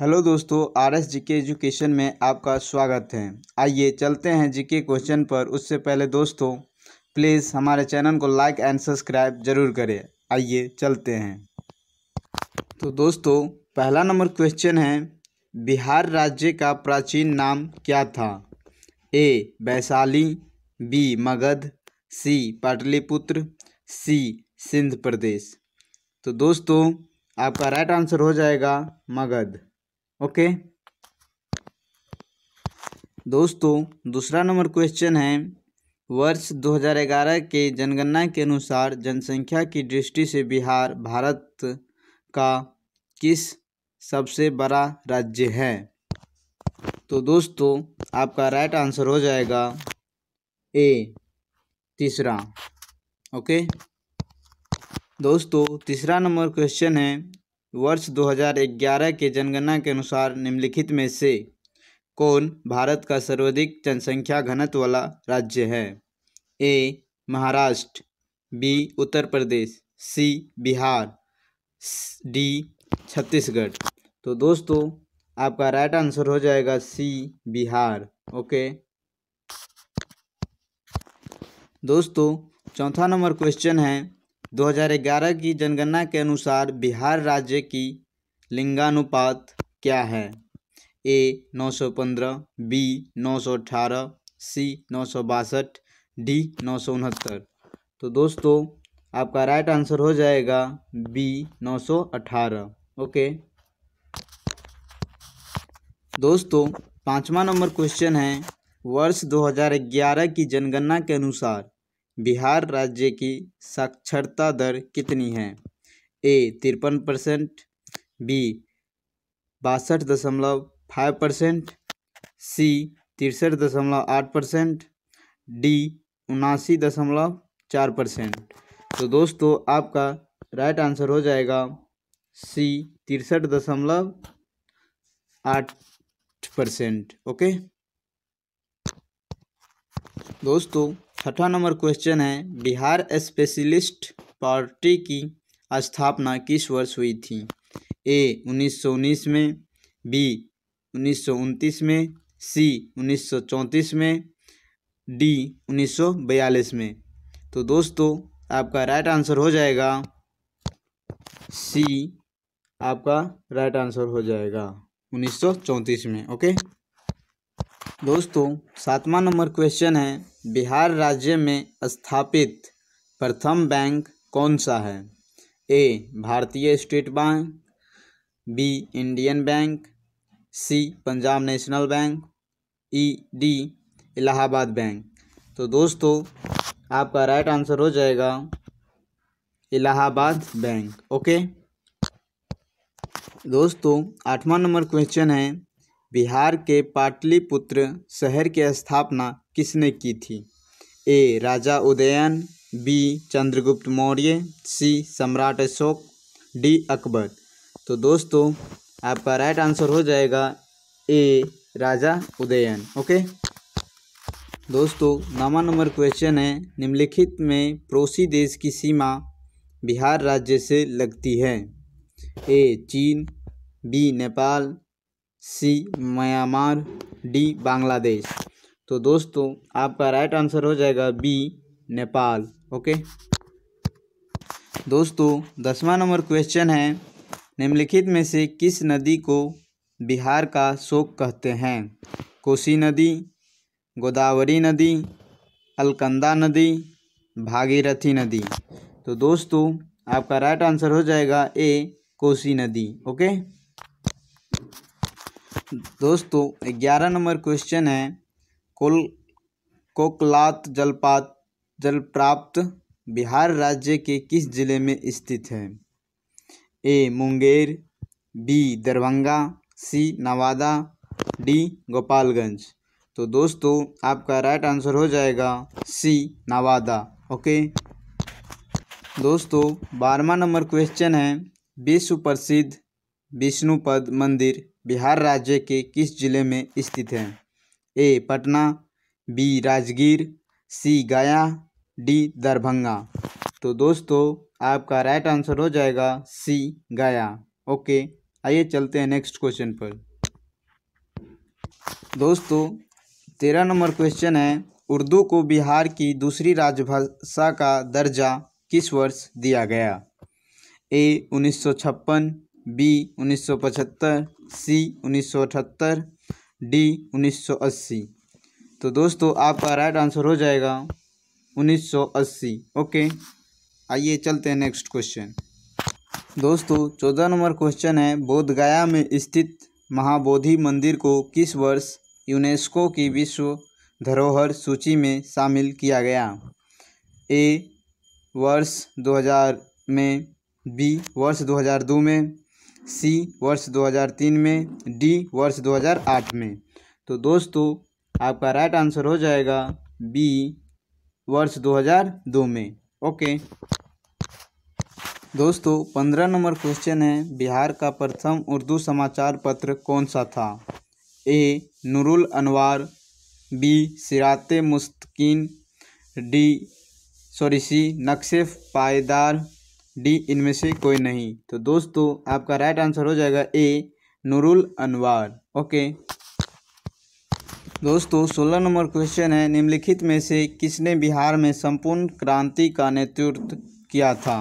hello दोस्तों R S G के education में आपका स्वागत है आइए चलते हैं जी के क्वेश्चन पर उससे पहले दोस्तों प्लीज़ हमारे चैनल को लाइक एंड सब्सक्राइब जरूर करें आइए चलते हैं तो दोस्तों पहला नंबर क्वेश्चन है बिहार राज्य का प्राचीन नाम क्या था A Vaishali B Magadh C Pataliputra C Sindh Pradesh तो दोस्तों आपका राइट आंसर हो जाएगा मगध ओके दोस्तों दूसरा नंबर क्वेश्चन है वर्ष 2011 के जनगणना के अनुसार जनसंख्या की दृष्टि से बिहार भारत का किस सबसे बड़ा राज्य है तो दोस्तों आपका राइट आंसर हो जाएगा ए तीसरा ओके दोस्तों तीसरा नंबर क्वेश्चन है वर्ष 2011 के जनगणना के अनुसार निम्नलिखित में से कौन भारत का सर्वाधिक जनसंख्या घनत्व वाला राज्य है A Maharashtra B Uttar Pradesh C Bihar D Chhattisgarh तो दोस्तों आपका राइट आंसर हो जाएगा सी बिहार ओके दोस्तों चौथा नंबर क्वेश्चन है 2011 की जनगणना के अनुसार बिहार राज्य की लिंगानुपात क्या है ए 915 बी 918 सी नौ डी नौ तो दोस्तों आपका राइट आंसर हो जाएगा बी 918 ओके दोस्तों पाँचवा नंबर क्वेश्चन है वर्ष 2011 की जनगणना के अनुसार बिहार राज्य की साक्षरता दर कितनी है ए तिरपन परसेंट बी बासठ दशमलव फाइव परसेंट सी तिरसठ दशमलव आठ परसेंट डी उनासी दशमलव चार परसेंट तो दोस्तों आपका राइट आंसर हो जाएगा सी तिरसठ दशमलव आठ परसेंट ओके दोस्तों छठा नंबर क्वेश्चन है बिहार स्पेशलिस्ट पार्टी की स्थापना किस वर्ष हुई थी ए 1919 में बी 1929 में सी 1934 में डी 1942 में तो दोस्तों आपका राइट आंसर हो जाएगा सी आपका राइट आंसर हो जाएगा 1934 में ओके दोस्तों सातवां नंबर क्वेश्चन है बिहार राज्य में स्थापित प्रथम बैंक कौन सा है A Bharatiya State Bank B Indian Bank C Punjab National Bank E e, D Allahabad Bank तो दोस्तों आपका राइट आंसर हो जाएगा इलाहाबाद बैंक ओके दोस्तों आठवां नंबर क्वेश्चन है बिहार के पाटलिपुत्र शहर की स्थापना किसने की थी A Raja Udayan B Chandragupta Maurya C Samrat Ashok D Akbar तो दोस्तों आपका राइट आंसर हो जाएगा ए राजा उदयन ओके दोस्तों नवा नंबर क्वेश्चन है निम्नलिखित में पड़ोसी देश की सीमा बिहार राज्य से लगती है ए चीन B Nepal C Myanmar D Bangladesh तो दोस्तों आपका राइट आंसर हो जाएगा बी नेपाल ओके दोस्तों दसवां नंबर क्वेश्चन है निम्नलिखित में से किस नदी को बिहार का शोक कहते हैं कोसी नदी गोदावरी नदी अलकंदा नदी भागीरथी नदी तो दोस्तों आपका राइट आंसर हो जाएगा ए कोसी नदी ओके दोस्तों ग्यारह नंबर क्वेश्चन है कोल कोकलात जलपात जल प्राप्त बिहार राज्य के किस जिले में स्थित है A Munger B Darbhanga C Nawada D Gopalganj तो दोस्तों आपका राइट आंसर हो जाएगा सी नवादा ओके दोस्तों बारहवा नंबर क्वेश्चन है विश्व प्रसिद्ध विष्णुपद मंदिर बिहार राज्य के किस जिले में स्थित है A Patna B Rajgir C Gaya D Darbhanga तो दोस्तों आपका राइट आंसर हो जाएगा सी गया ओके आइए चलते हैं नेक्स्ट क्वेश्चन पर दोस्तों तेरह नंबर क्वेश्चन है उर्दू को बिहार की दूसरी राजभाषा का दर्जा किस वर्ष दिया गया ए उन्नीस सौ छप्पन बी उन्नीस सौ पचहत्तर सी उन्नीस सौ अठहत्तर डी उन्नीस सौ अस्सी तो दोस्तों आपका राइट आंसर हो जाएगा उन्नीस सौ अस्सी ओके आइए चलते हैं नेक्स्ट क्वेश्चन दोस्तों चौदह नंबर क्वेश्चन है बोधगया में स्थित महाबोधि मंदिर को किस वर्ष यूनेस्को की विश्व धरोहर सूची में शामिल किया गया ए वर्ष 2000 में बी वर्ष 2002 में सी वर्ष 2003 में डी वर्ष 2008 में तो दोस्तों आपका राइट आंसर हो जाएगा बी वर्ष 2002 में ओके दोस्तों पंद्रह नंबर क्वेश्चन है बिहार का प्रथम उर्दू समाचार पत्र कौन सा था ए नूरुल अनवार बी सिरात मुस्तकीन डी सॉरी सी नक्शे पायदार डी इनमें से कोई नहीं तो दोस्तों आपका राइट आंसर हो जाएगा ए नूरुल अनवार ओके दोस्तों सोलह नंबर क्वेश्चन है निम्नलिखित में से किसने बिहार में संपूर्ण क्रांति का नेतृत्व किया था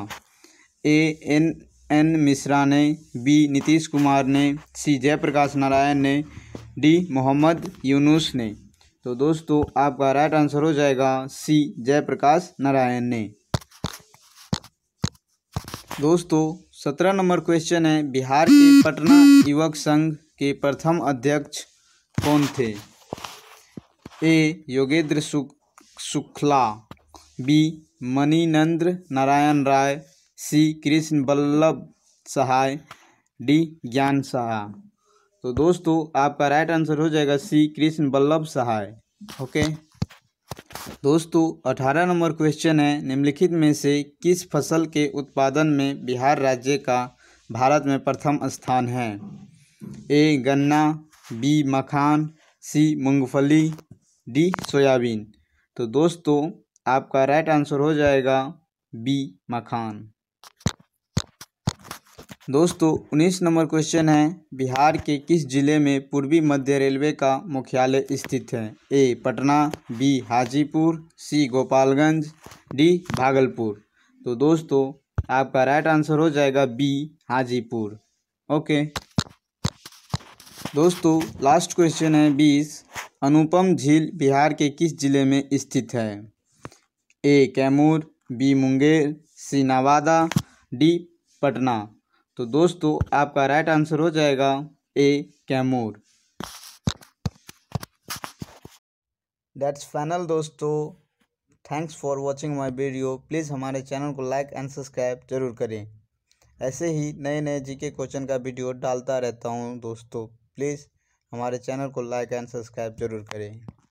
ए एन एन मिश्रा ने बी नीतीश कुमार ने सी जयप्रकाश नारायण ने डी मोहम्मद यूनुस ने तो दोस्तों आपका राइट आंसर हो जाएगा सी जयप्रकाश नारायण ने दोस्तों सत्रह नंबर क्वेश्चन है बिहार के पटना युवक संघ के प्रथम अध्यक्ष कौन थे A Yogendra Shukla B Manindra Narayan Rai C Krishna Ballabh Sahay D Gyan Sahay तो दोस्तों आपका राइट आंसर हो जाएगा सी कृष्ण बल्लभ सहाय ओके दोस्तों अठारह नंबर क्वेश्चन है निम्नलिखित में से किस फसल के उत्पादन में बिहार राज्य का भारत में प्रथम स्थान है ए गन्ना बी मखान सी मूंगफली डी सोयाबीन तो दोस्तों आपका राइट आंसर हो जाएगा बी मखान दोस्तों उन्नीस नंबर क्वेश्चन है बिहार के किस जिले में पूर्वी मध्य रेलवे का मुख्यालय स्थित है A Patna B Hajipur C Gopalganj D Bhagalpur तो दोस्तों आपका राइट आंसर हो जाएगा बी हाजीपुर ओके दोस्तों लास्ट क्वेश्चन है बीस अनुपम झील बिहार के किस जिले में स्थित है A Kaimur B Munger C Nawada D Patna तो दोस्तों आपका राइट आंसर हो जाएगा ए कैमूर दैट्स फाइनल दोस्तों thanks for watching my video please हमारे चैनल को लाइक एंड सब्सक्राइब जरूर करें ऐसे ही नए नए जीके क्वेश्चन का वीडियो डालता रहता हूँ दोस्तों प्लीज़ हमारे चैनल को लाइक एंड सब्सक्राइब जरूर करें